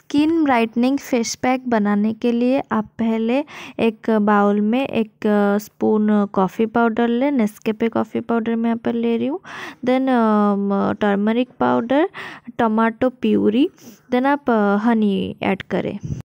skin brightening face pack बनाने के लिए आप पहले एक बाउल में एक स्पून कॉफ़ी पाउडर लें नेस्केपे कॉफ़ी पाउडर मैं यहाँ पर ले रही हूँ then turmeric powder tomato puree then आप हनी ऐड करें